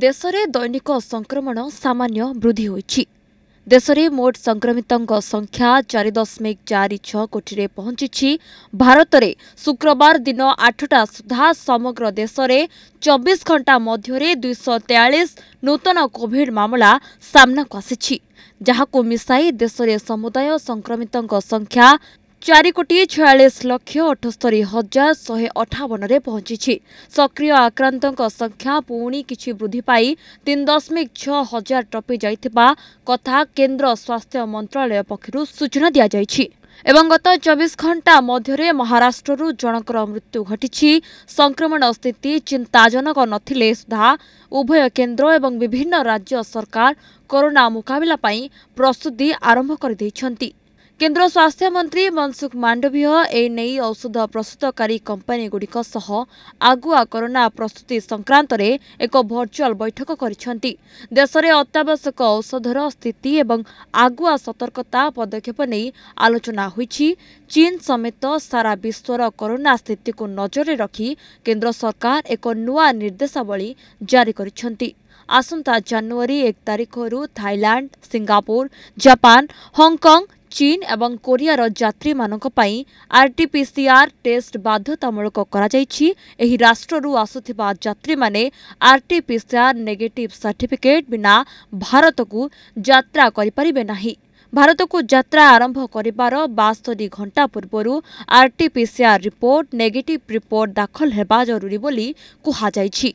ଦେଶରେ ଦୈନିକ ସଂକ୍ରମଣ ସାମାନ୍ୟ ବୃଦ୍ଧି ହୋଇଛି ଦେଶରେ ମୋଟ ସଂକ୍ରମିତଙ୍କ ସଂଖ୍ୟା ଚାରି ଦଶମିକ ଚାରି ଛଅ କୋଟିରେ ପହଞ୍ଚିଛି ଭାରତରେ ଶୁକ୍ରବାର ଦିନ ଆଠଟା ସୁଦ୍ଧା ସମଗ୍ର ଦେଶରେ ଚବିଶ ଘଣ୍ଟା ମଧ୍ୟରେ ଦୁଇଶହ ତେୟାଳିଶ ନୂତନ କୋଭିଡ୍ ମାମଲା ସାମ୍ନାକୁ ଆସିଛି ଯାହାକୁ ମିଶାଇ ଦେଶରେ ସମୁଦାୟ ସଂକ୍ରମିତଙ୍କ ସଂଖ୍ୟା ଚାରି କୋଟି ଛୟାଳିଶ ଲକ୍ଷ ଅଠସ୍ତରୀ ହଜାର ଶହେ ଅଠାବନରେ ପହଞ୍ଚିଛି ସକ୍ରିୟ ଆକ୍ରାନ୍ତଙ୍କ ସଂଖ୍ୟା ପୁଣି କିଛି ବୃଦ୍ଧି ପାଇ ତିନି ଦଶମିକ ଛଅ ହଜାର ଟପି ଯାଇଥିବା କଥା କେନ୍ଦ୍ର ସ୍ୱାସ୍ଥ୍ୟ ମନ୍ତ୍ରଣାଳୟ ପକ୍ଷରୁ ସୂଚନା ଦିଆଯାଇଛି ଏବଂ ଗତ ଚବିଶ ଘଣ୍ଟା ମଧ୍ୟରେ ମହାରାଷ୍ଟ୍ରରୁ ଜଣଙ୍କର ମୃତ୍ୟୁ ଘଟିଛି ସଂକ୍ରମଣ ସ୍ଥିତି ଚିନ୍ତାଜନକ ନଥିଲେ ସୁଦ୍ଧା ଉଭୟ କେନ୍ଦ୍ର ଏବଂ ବିଭିନ୍ନ ରାଜ୍ୟ ସରକାର କରୋନା ମୁକାବିଲା ପାଇଁ ପ୍ରସ୍ତୁତି ଆରମ୍ଭ କରିଦେଇଛନ୍ତି କେନ୍ଦ୍ର ସ୍ୱାସ୍ଥ୍ୟମନ୍ତ୍ରୀ ମନସୁଖ ମାଣ୍ଡବୀୟ ଏ ନେଇ ଔଷଧ ପ୍ରସ୍ତୁତକାରୀ କମ୍ପାନୀଗୁଡ଼ିକ ସହ ଆଗୁଆ କରୋନା ପ୍ରସ୍ତୁତି ସଂକ୍ରାନ୍ତରେ ଏକ ଭର୍ଚୁଆଲ୍ ବୈଠକ କରିଛନ୍ତି ଦେଶରେ ଅତ୍ୟାବଶ୍ୟକ ଔଷଧର ସ୍ଥିତି ଏବଂ ଆଗୁଆ ସତର୍କତା ପଦକ୍ଷେପ ନେଇ ଆଲୋଚନା ହୋଇଛି ଚୀନ ସମେତ ସାରା ବିଶ୍ୱର କରୋନା ସ୍ଥିତିକୁ ନଜରରେ ରଖି କେନ୍ଦ୍ର ସରକାର ଏକ ନୂଆ ନିର୍ଦ୍ଦେଶାବଳୀ ଜାରି କରିଛନ୍ତି ଆସନ୍ତା ଜାନୁଆରୀ ଏକ ତାରିଖରୁ ଥାଇଲାଣ୍ଡ ସିଙ୍ଗାପୁର ଜାପାନ ହଂକଂ ଚୀନ୍ ଏବଂ କୋରିଆର ଯାତ୍ରୀମାନଙ୍କ ପାଇଁ ଆର୍ଟିପିସିଆର୍ ଟେଷ୍ଟ ବାଧ୍ୟତାମୂଳକ କରାଯାଇଛି ଏହି ରାଷ୍ଟ୍ରରୁ ଆସୁଥିବା ଯାତ୍ରୀମାନେ ଆର୍ଟିପିସିଆର୍ ନେଗେଟିଭ୍ ସାର୍ଟିଫିକେଟ୍ ବିନା ଭାରତକୁ ଯାତ୍ରା କରିପାରିବେ ନାହିଁ ଭାରତକୁ ଯାତ୍ରା ଆରମ୍ଭ କରିବାର ବାସ୍ତରି ଘଣ୍ଟା ପୂର୍ବରୁ ଆର୍ଟିପିସିଆର୍ ରିପୋର୍ଟ ନେଗେଟିଭ୍ ରିପୋର୍ଟ ଦାଖଲ ହେବା ଜରୁରୀ ବୋଲି କୁହାଯାଇଛି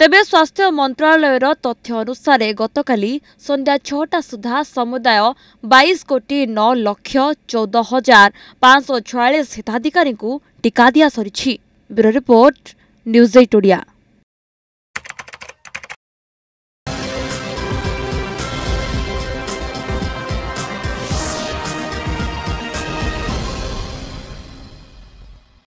तेबे स्वास्थ्य मन्त्रालय तथ्य अनुसार गतकाली सन्ध्या छटा सुधा समुदाय बइस कोटि नौ हजार पाँचश छया हिताधिक टिक दिइसरी